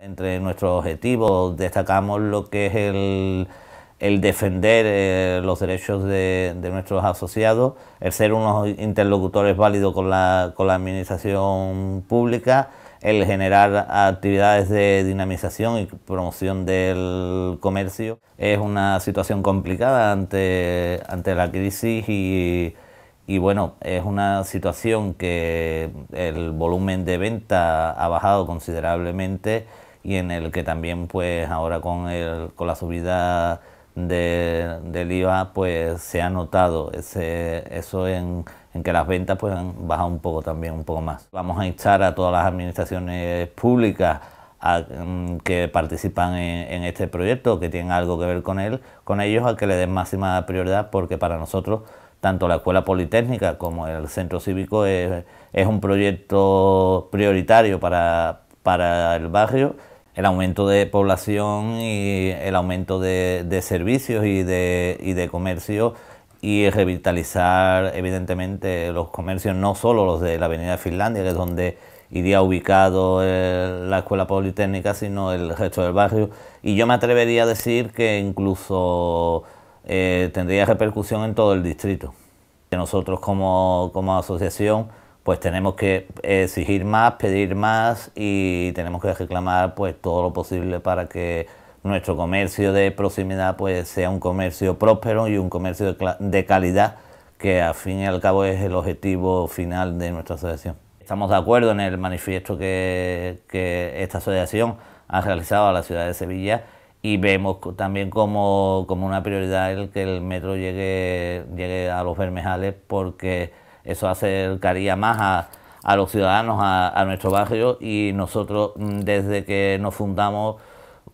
Entre nuestros objetivos destacamos lo que es el, defender eh, los derechos de, nuestros asociados, el ser unos interlocutores válidos con la, con la administración pública, el generar actividades de dinamización y promoción del comercio. Es una situación complicada ante, ante la crisis y, y bueno, es una situación que el volumen de venta ha bajado considerablemente y en el que también pues ahora con, el, con la subida del IVA pues se ha notado ese, eso en, que las ventas pues han bajado un poco también, un poco más. Vamos a instar a todas las administraciones públicas mm, que participan en, este proyecto, que tienen algo que ver con él, con ellos a que le den máxima prioridad porque para nosotros tanto la Escuela Politécnica como el Centro Cívico es, un proyecto prioritario para, para el barrio el aumento de población y el aumento de, servicios y de, comercio y revitalizar evidentemente los comercios, no solo los de la Avenida Finlandia, que es donde iría ubicado eh, la Escuela Politécnica, sino el resto del barrio. Y yo me atrevería a decir que incluso eh, tendría repercusión en todo el distrito. Nosotros como asociación pues tenemos que exigir más, pedir más y tenemos que reclamar pues todo lo posible para que nuestro comercio de proximidad pues sea un comercio próspero y un comercio de, calidad que al fin y al cabo es el objetivo final de nuestra asociación. Estamos de acuerdo en el manifiesto que, esta asociación ha realizado a la ciudad de Sevilla y vemos también como, como una prioridad el que el metro llegue, llegue a los Bermejales porque eso acercaría más a, los ciudadanos, a, nuestro barrio y nosotros mm, desde que nos fundamos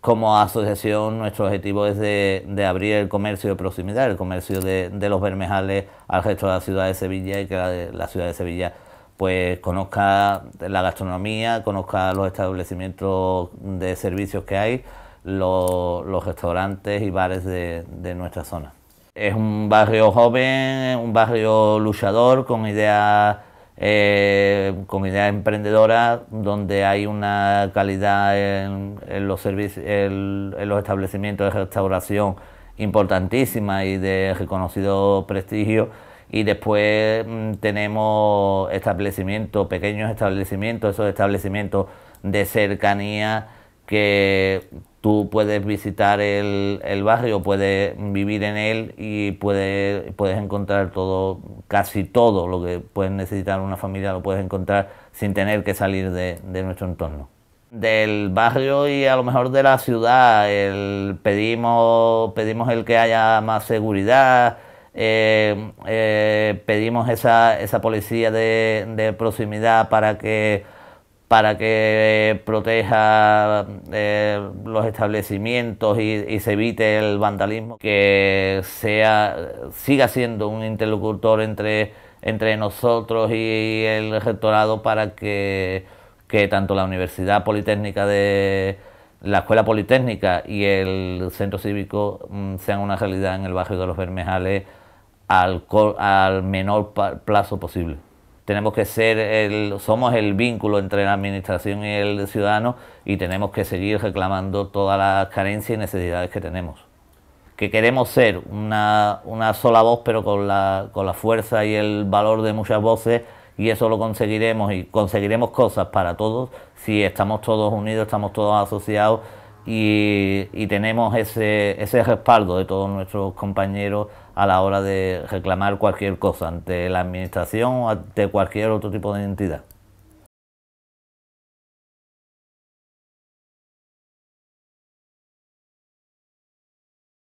como asociación nuestro objetivo es de, abrir el comercio de proximidad, el comercio de, los Bermejales al resto de la ciudad de Sevilla y que la, ciudad de Sevilla pues conozca la gastronomía, conozca los establecimientos de servicios que hay, los, restaurantes y bares de, de nuestra zona es un barrio joven, un barrio luchador con ideas eh, con ideas emprendedoras, donde hay una calidad en, los establecimientos de restauración importantísima y de reconocido prestigio. Y después mm, tenemos establecimientos, pequeños establecimientos, esos establecimientos de cercanía que tú puedes visitar el, barrio, puedes vivir en él y puedes, puedes encontrar todo, casi todo lo que puedes necesitar una familia, lo puedes encontrar sin tener que salir de, nuestro entorno. Del barrio y a lo mejor de la ciudad, pedimos, pedimos el que haya más seguridad, eh, eh, pedimos esa, policía de proximidad para que para que eh, proteja eh, los establecimientos y, se evite el vandalismo, que sea, siga siendo un interlocutor entre, nosotros y el rectorado para que, tanto la Universidad Politécnica de la Escuela Politécnica y el Centro Cívico mm, sean una realidad en el barrio de los Bermejales al, al menor plazo posible tenemos que ser el, somos el vínculo entre la administración y el ciudadano y tenemos que seguir reclamando todas las carencias y necesidades que tenemos. Que queremos ser una, sola voz, pero con con la fuerza y el valor de muchas voces, y eso lo conseguiremos y conseguiremos cosas para todos si estamos todos unidos, estamos todos asociados y, tenemos ese, ese respaldo de todos nuestros compañeros a la hora de reclamar cualquier cosa ante la administración o ante cualquier otro tipo de entidad.